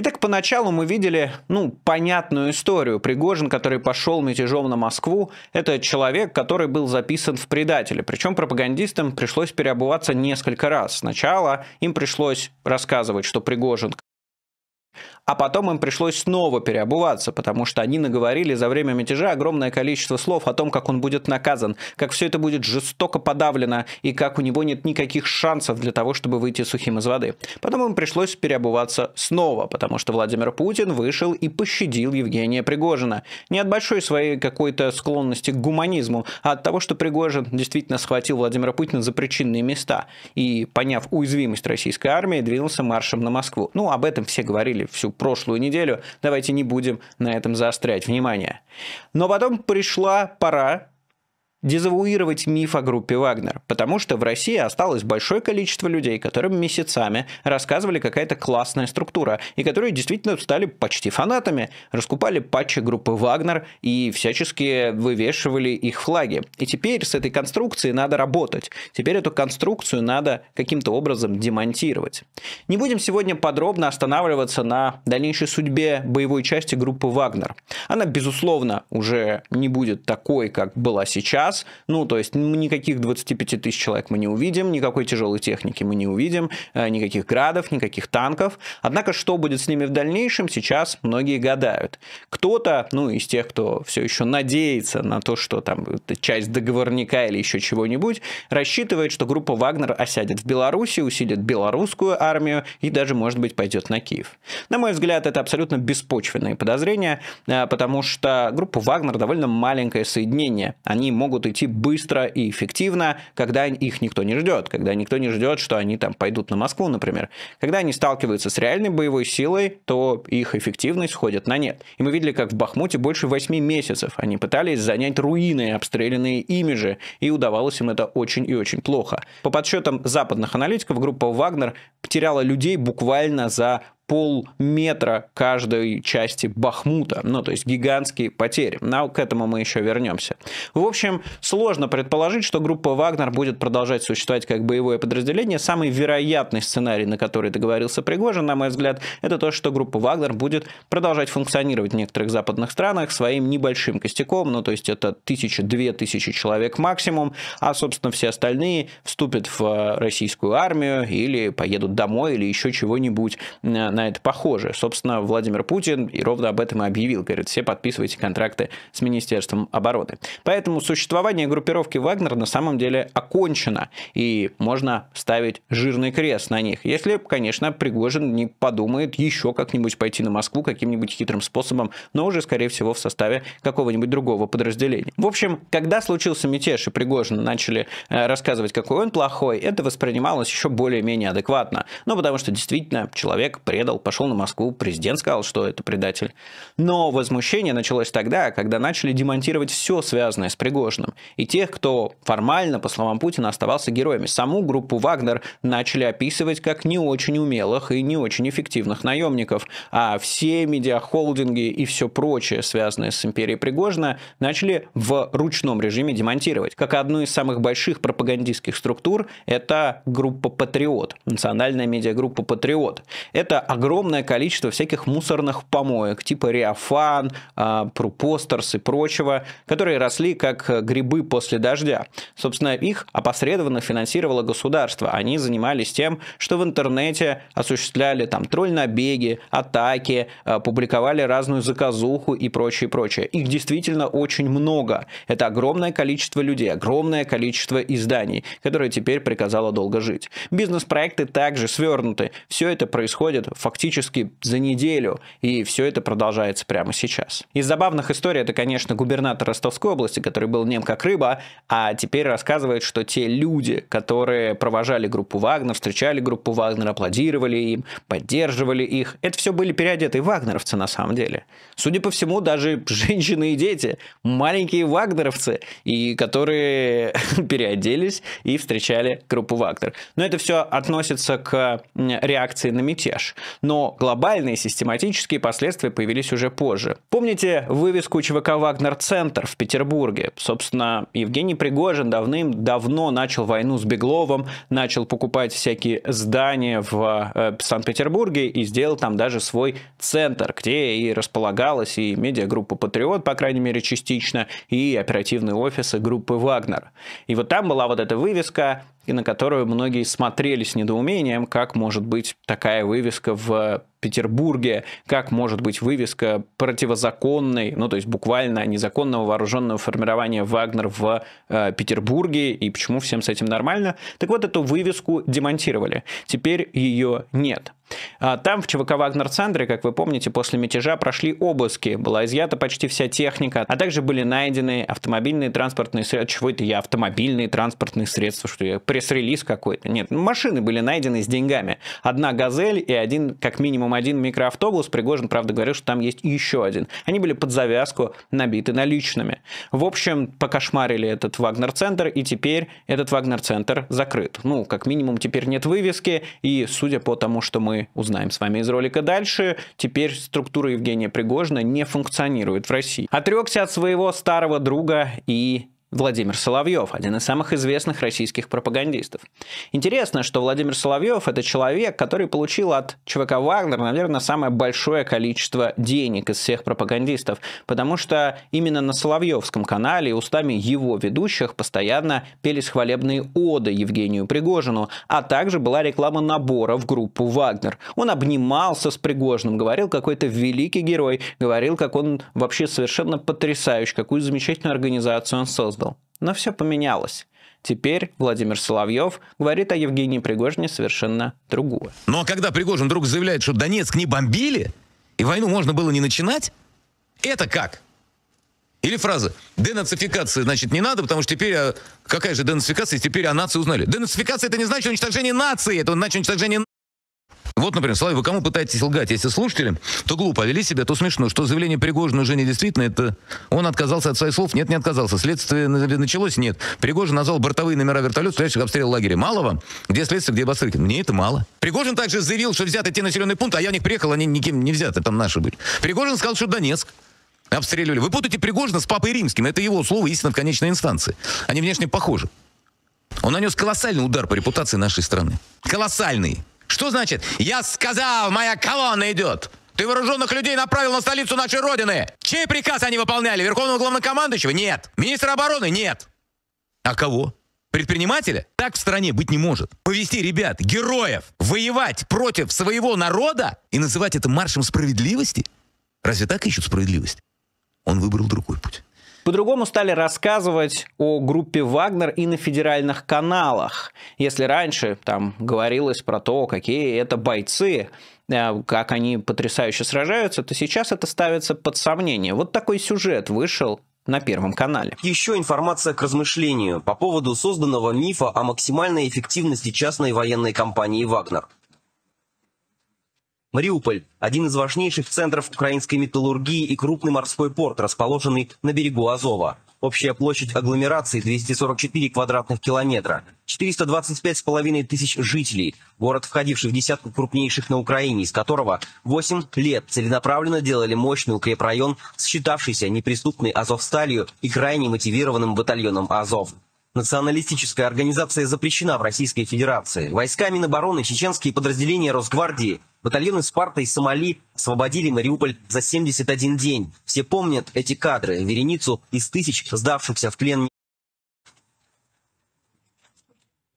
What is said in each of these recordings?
Итак, поначалу мы видели, ну, понятную историю. Пригожин, который пошел мятежом на Москву, это человек, который был записан в предатели. Причем пропагандистам пришлось переобуваться несколько раз. Сначала им пришлось рассказывать, что Пригожин а потом им пришлось снова переобуваться, потому что они наговорили за время мятежа огромное количество слов о том, как он будет наказан, как все это будет жестоко подавлено и как у него нет никаких шансов для того, чтобы выйти сухим из воды. Потом им пришлось переобуваться снова, потому что Владимир Путин вышел и пощадил Евгения Пригожина. Не от большой своей какой-то склонности к гуманизму, а от того, что Пригожин действительно схватил Владимира Путина за причинные места и, поняв уязвимость российской армии, двинулся маршем на Москву. Ну, об этом все говорили всю прошлую неделю. Давайте не будем на этом заострять внимание. Но потом пришла пора дезавуировать миф о группе Вагнер, потому что в России осталось большое количество людей, которым месяцами рассказывали какая-то классная структура, и которые действительно стали почти фанатами, раскупали патчи группы Вагнер и всячески вывешивали их флаги. И теперь с этой конструкцией надо работать. Теперь эту конструкцию надо каким-то образом демонтировать. Не будем сегодня подробно останавливаться на дальнейшей судьбе боевой части группы Вагнер. Она, безусловно, уже не будет такой, как была сейчас, сейчас, ну, то есть никаких 25 тысяч человек мы не увидим, никакой тяжелой техники мы не увидим, э, никаких градов, никаких танков. Однако, что будет с ними в дальнейшем, сейчас многие гадают. Кто-то, ну, из тех, кто все еще надеется на то, что там часть договорника или еще чего-нибудь, рассчитывает, что группа Вагнер осядет в Беларуси, усилит белорусскую армию и даже, может быть, пойдет на Киев. На мой взгляд, это абсолютно беспочвенные подозрения, э, потому что группа Вагнер довольно маленькое соединение. Они могут могут идти быстро и эффективно, когда их никто не ждет, когда никто не ждет, что они там пойдут на Москву, например. Когда они сталкиваются с реальной боевой силой, то их эффективность сходит на нет. И мы видели, как в Бахмуте больше 8 месяцев они пытались занять руины, обстрелянные ими же, и удавалось им это очень и очень плохо. По подсчетам западных аналитиков, группа «Вагнер» потеряла людей буквально за полметра каждой части Бахмута. Ну, то есть гигантские потери. Но к этому мы еще вернемся. В общем, сложно предположить, что группа Вагнер будет продолжать существовать как боевое подразделение. Самый вероятный сценарий, на который договорился Пригожин, на мой взгляд, это то, что группа Вагнер будет продолжать функционировать в некоторых западных странах своим небольшим костяком, ну, то есть это тысяча, две тысячи человек максимум, а, собственно, все остальные вступят в э, российскую армию или поедут домой или еще чего-нибудь э, на это похоже. Собственно, Владимир Путин и ровно об этом и объявил. Говорит, все подписывайте контракты с Министерством обороны. Поэтому существование группировки Вагнер на самом деле окончено, и можно ставить жирный крест на них. Если, конечно, Пригожин не подумает еще как-нибудь пойти на Москву каким-нибудь хитрым способом, но уже, скорее всего, в составе какого-нибудь другого подразделения. В общем, когда случился мятеж и Пригожин начали э, рассказывать, какой он плохой, это воспринималось еще более-менее адекватно. Ну, потому что действительно человек предал предал, пошел на Москву, президент сказал, что это предатель. Но возмущение началось тогда, когда начали демонтировать все связанное с Пригожным И тех, кто формально, по словам Путина, оставался героями. Саму группу Вагнер начали описывать как не очень умелых и не очень эффективных наемников. А все медиахолдинги и все прочее, связанное с империей Пригожина, начали в ручном режиме демонтировать. Как одну из самых больших пропагандистских структур, это группа «Патриот», национальная медиагруппа «Патриот». Это огромное количество всяких мусорных помоек, типа Реофан, а, пропостерс и прочего, которые росли как э, грибы после дождя. Собственно, их опосредованно финансировало государство. Они занимались тем, что в интернете осуществляли там тролль-набеги, атаки, а, публиковали разную заказуху и прочее, прочее. Их действительно очень много. Это огромное количество людей, огромное количество изданий, которые теперь приказало долго жить. Бизнес-проекты также свернуты. Все это происходит в фактически за неделю, и все это продолжается прямо сейчас. Из забавных историй это, конечно, губернатор Ростовской области, который был нем как рыба, а теперь рассказывает, что те люди, которые провожали группу Вагнер, встречали группу Вагнер, аплодировали им, поддерживали их, это все были переодетые вагнеровцы на самом деле. Судя по всему, даже женщины и дети, маленькие вагнеровцы, и которые переоделись и встречали группу Вагнер. Но это все относится к реакции на мятеж но глобальные систематические последствия появились уже позже. Помните вывеску ЧВК «Вагнер-центр» в Петербурге? Собственно, Евгений Пригожин давным-давно начал войну с Бегловым, начал покупать всякие здания в э, Санкт-Петербурге и сделал там даже свой центр, где и располагалась и медиагруппа «Патриот», по крайней мере, частично, и оперативные офисы группы «Вагнер». И вот там была вот эта вывеска и на которую многие смотрели с недоумением, как может быть такая вывеска в Петербурге, как может быть вывеска противозаконной, ну то есть буквально незаконного вооруженного формирования Вагнер в э, Петербурге и почему всем с этим нормально. Так вот, эту вывеску демонтировали. Теперь ее нет. А там в ЧВК Вагнер-центре, как вы помните, после мятежа прошли обыски, была изъята почти вся техника, а также были найдены автомобильные транспортные средства. Чего это я? Автомобильные транспортные средства, что я? Пресс-релиз какой-то. Нет, машины были найдены с деньгами. Одна «Газель» и один, как минимум, минимум один микроавтобус. Пригожин, правда, говорил, что там есть еще один. Они были под завязку набиты наличными. В общем, покошмарили этот Вагнер-центр, и теперь этот Вагнер-центр закрыт. Ну, как минимум, теперь нет вывески, и, судя по тому, что мы узнаем с вами из ролика дальше, теперь структура Евгения Пригожина не функционирует в России. Отрекся от своего старого друга и Владимир Соловьев, один из самых известных российских пропагандистов. Интересно, что Владимир Соловьев – это человек, который получил от ЧВК Вагнер, наверное, самое большое количество денег из всех пропагандистов, потому что именно на Соловьевском канале устами его ведущих постоянно пелись хвалебные оды Евгению Пригожину, а также была реклама набора в группу Вагнер. Он обнимался с Пригожиным, говорил, какой то великий герой, говорил, как он вообще совершенно потрясающий, какую замечательную организацию он создал создал. Но все поменялось. Теперь Владимир Соловьев говорит о Евгении Пригожине совершенно другое. Но ну, а когда Пригожин вдруг заявляет, что Донецк не бомбили, и войну можно было не начинать, это как? Или фраза «денацификации, значит, не надо, потому что теперь...» а, Какая же денацификация, теперь о нации узнали? Денацификация — это не значит уничтожение нации, это значит уничтожение вот, например, Славик, вы кому пытаетесь лгать? Если слушатели, то глупо, а вели себя, то смешно. Что заявление Пригожина уже не действительно, это он отказался от своих слов? Нет, не отказался. Следствие началось? Нет. Пригожин назвал бортовые номера вертолета, стоящих обстрел лагеря. Мало вам? Где следствие, где Басыркин? Мне это мало. Пригожин также заявил, что взяты те населенные пункты, а я в них приехал, они никем не взяты, там наши были. Пригожин сказал, что Донецк обстреливали. Вы путаете Пригожина с Папой Римским. Это его слово истина в конечной инстанции. Они внешне похожи. Он нанес колоссальный удар по репутации нашей страны. Колоссальный. Что значит «Я сказал, моя колонна идет»? Ты вооруженных людей направил на столицу нашей Родины. Чей приказ они выполняли? Верховного главнокомандующего? Нет. Министра обороны? Нет. А кого? Предпринимателя? Так в стране быть не может. Повести ребят, героев, воевать против своего народа и называть это маршем справедливости? Разве так ищут справедливость? Он выбрал другой путь. По-другому стали рассказывать о группе Вагнер и на федеральных каналах. Если раньше там говорилось про то, какие это бойцы, э, как они потрясающе сражаются, то сейчас это ставится под сомнение. Вот такой сюжет вышел на Первом канале. Еще информация к размышлению по поводу созданного мифа о максимальной эффективности частной военной компании «Вагнер». Мариуполь – один из важнейших центров украинской металлургии и крупный морской порт, расположенный на берегу Азова. Общая площадь агломерации – 244 квадратных километра, 425 с половиной тысяч жителей, город, входивший в десятку крупнейших на Украине, из которого 8 лет целенаправленно делали мощный укрепрайон, считавшийся неприступной Азовсталью и крайне мотивированным батальоном Азов. Националистическая организация запрещена в Российской Федерации. Войска Минобороны, чеченские подразделения Росгвардии, батальоны Спарта и Сомали освободили Мариуполь за 71 день. Все помнят эти кадры, вереницу из тысяч сдавшихся в плен.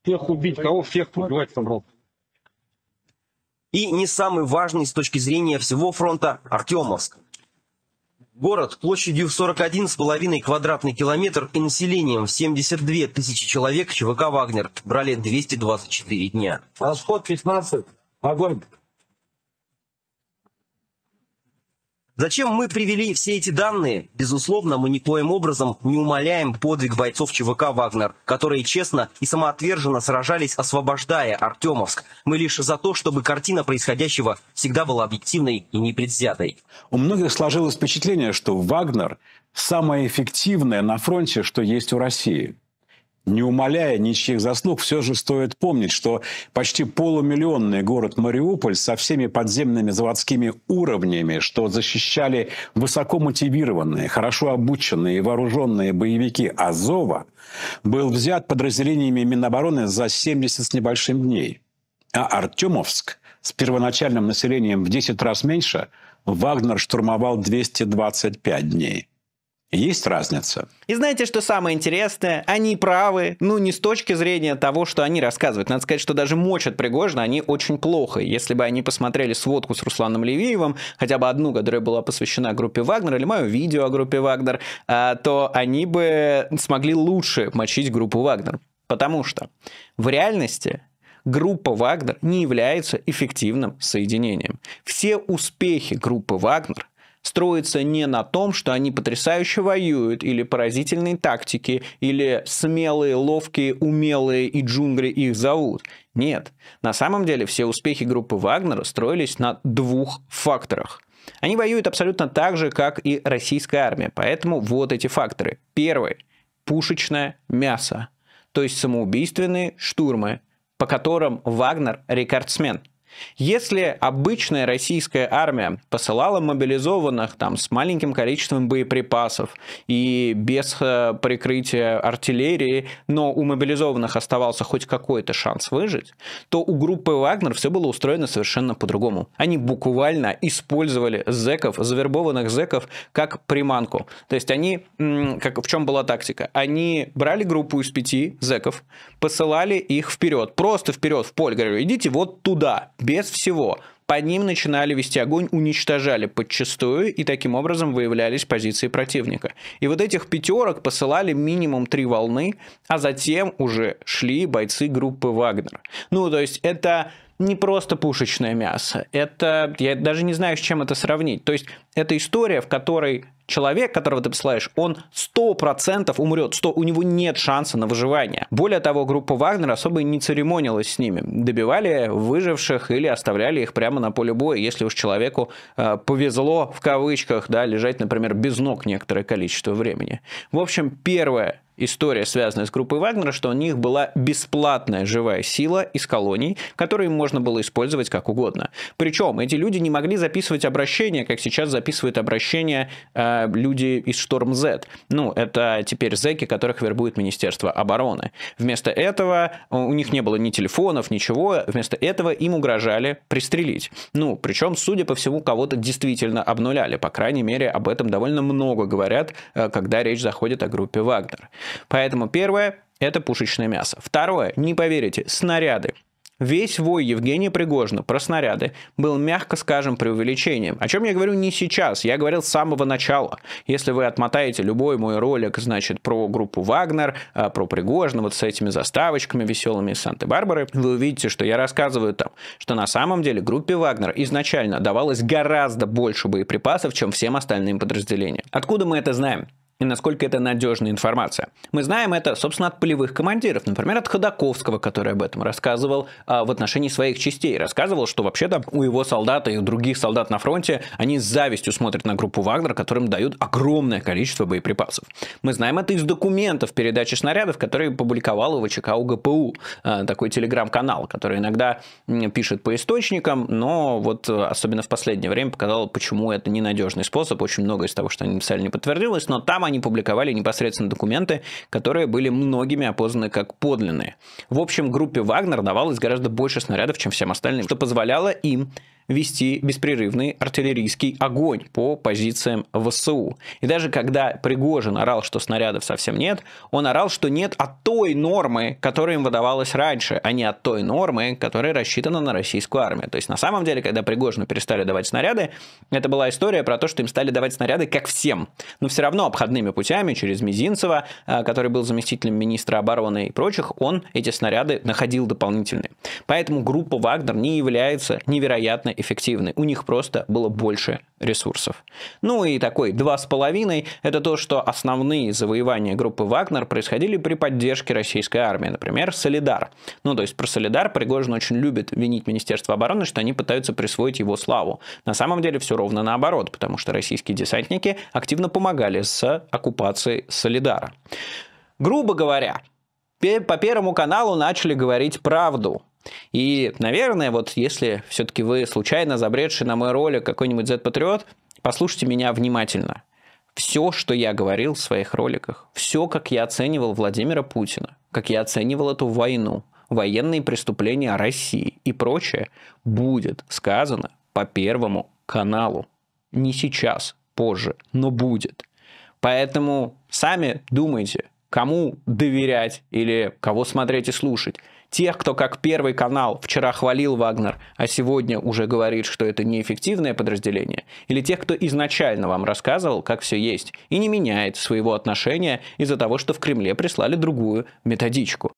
Всех убить, кого всех убивать собрал? И не самый важный с точки зрения всего фронта Артемовск. Город площадью в 41,5 квадратный километр и населением в 72 тысячи человек ЧВК «Вагнер» брали 224 дня. Расход 15. Огонь. Зачем мы привели все эти данные? Безусловно, мы никоим образом не умаляем подвиг бойцов ЧВК «Вагнер», которые честно и самоотверженно сражались, освобождая Артемовск. Мы лишь за то, чтобы картина происходящего всегда была объективной и непредвзятой. У многих сложилось впечатление, что «Вагнер» – самое эффективное на фронте, что есть у России не умаляя ничьих заслуг, все же стоит помнить, что почти полумиллионный город Мариуполь со всеми подземными заводскими уровнями, что защищали высоко мотивированные, хорошо обученные и вооруженные боевики Азова, был взят подразделениями Минобороны за 70 с небольшим дней. А Артемовск с первоначальным населением в 10 раз меньше Вагнер штурмовал 225 дней – есть разница. И знаете, что самое интересное? Они правы, ну не с точки зрения того, что они рассказывают. Надо сказать, что даже мочат Пригожина они очень плохо. Если бы они посмотрели сводку с Русланом Левиевым, хотя бы одну, которая была посвящена группе Вагнер, или мое видео о группе Вагнер, а, то они бы смогли лучше мочить группу Вагнер. Потому что в реальности группа Вагнер не является эффективным соединением. Все успехи группы Вагнер строится не на том, что они потрясающе воюют, или поразительные тактики, или смелые, ловкие, умелые и джунгли их зовут. Нет, на самом деле все успехи группы Вагнера строились на двух факторах – они воюют абсолютно так же, как и российская армия. Поэтому вот эти факторы. Первый. Пушечное мясо. То есть самоубийственные штурмы, по которым Вагнер рекордсмен. Если обычная российская армия посылала мобилизованных там с маленьким количеством боеприпасов и без э, прикрытия артиллерии, но у мобилизованных оставался хоть какой-то шанс выжить, то у группы Вагнер все было устроено совершенно по-другому. Они буквально использовали зеков, завербованных зеков, как приманку. То есть они, как, в чем была тактика? Они брали группу из пяти зеков, посылали их вперед, просто вперед, в поле, говорили, идите вот туда, без всего. По ним начинали вести огонь, уничтожали подчастую и таким образом выявлялись позиции противника. И вот этих пятерок посылали минимум три волны, а затем уже шли бойцы группы Вагнер. Ну, то есть это не просто пушечное мясо. Это, я даже не знаю, с чем это сравнить. То есть, это история, в которой человек, которого ты посылаешь, он 100% умрет, 100, у него нет шанса на выживание. Более того, группа Вагнер особо не церемонилась с ними. Добивали выживших или оставляли их прямо на поле боя, если уж человеку э, повезло, в кавычках, да, лежать, например, без ног некоторое количество времени. В общем, первое, история, связанная с группой Вагнера, что у них была бесплатная живая сила из колоний, которую можно было использовать как угодно. Причем эти люди не могли записывать обращения, как сейчас записывают обращения э, люди из Шторм Z. Ну, это теперь Зеки, которых вербует Министерство обороны. Вместо этого э, у них не было ни телефонов, ничего. Вместо этого им угрожали пристрелить. Ну, причем, судя по всему, кого-то действительно обнуляли. По крайней мере, об этом довольно много говорят, э, когда речь заходит о группе Вагнер. Поэтому первое – это пушечное мясо. Второе, не поверите, снаряды. Весь вой Евгения Пригожина про снаряды был, мягко скажем, преувеличением. О чем я говорю не сейчас, я говорил с самого начала. Если вы отмотаете любой мой ролик, значит, про группу Вагнер, а, про Пригожина, вот с этими заставочками веселыми из Санты-Барбары, вы увидите, что я рассказываю там, что на самом деле группе Вагнер изначально давалось гораздо больше боеприпасов, чем всем остальным подразделениям. Откуда мы это знаем? и насколько это надежная информация. Мы знаем это, собственно, от полевых командиров, например, от Ходаковского, который об этом рассказывал а, в отношении своих частей, рассказывал, что вообще-то у его солдат и у других солдат на фронте они с завистью смотрят на группу Вагнер, которым дают огромное количество боеприпасов. Мы знаем это из документов передачи снарядов, которые публиковал ВЧК УГПУ, а, такой телеграм-канал, который иногда пишет по источникам, но вот особенно в последнее время показал, почему это ненадежный способ, очень многое из того, что они писали, не подтвердилось, но там они они публиковали непосредственно документы, которые были многими опознаны как подлинные. В общем, группе Вагнер давалось гораздо больше снарядов, чем всем остальным, что позволяло им вести беспрерывный артиллерийский огонь по позициям ВСУ. И даже когда Пригожин орал, что снарядов совсем нет, он орал, что нет от той нормы, которая им выдавалась раньше, а не от той нормы, которая рассчитана на российскую армию. То есть на самом деле, когда Пригожину перестали давать снаряды, это была история про то, что им стали давать снаряды как всем, но все равно обходными путями, через Мизинцева, э, который был заместителем министра обороны и прочих, он эти снаряды находил дополнительные. Поэтому группа Вагнер не является невероятной эффективны. У них просто было больше ресурсов. Ну и такой два с половиной – это то, что основные завоевания группы Вагнер происходили при поддержке российской армии, например, Солидар. Ну то есть про Солидар Пригожин очень любит винить Министерство обороны, что они пытаются присвоить его славу. На самом деле все ровно наоборот, потому что российские десантники активно помогали с оккупацией Солидара. Грубо говоря, по Первому каналу начали говорить правду и, наверное, вот если все-таки вы случайно забредший на мой ролик какой-нибудь Z-патриот, послушайте меня внимательно. Все, что я говорил в своих роликах, все, как я оценивал Владимира Путина, как я оценивал эту войну, военные преступления России и прочее, будет сказано по первому каналу. Не сейчас, позже, но будет. Поэтому сами думайте, кому доверять или кого смотреть и слушать тех, кто как первый канал вчера хвалил Вагнер, а сегодня уже говорит, что это неэффективное подразделение, или тех, кто изначально вам рассказывал, как все есть, и не меняет своего отношения из-за того, что в Кремле прислали другую методичку.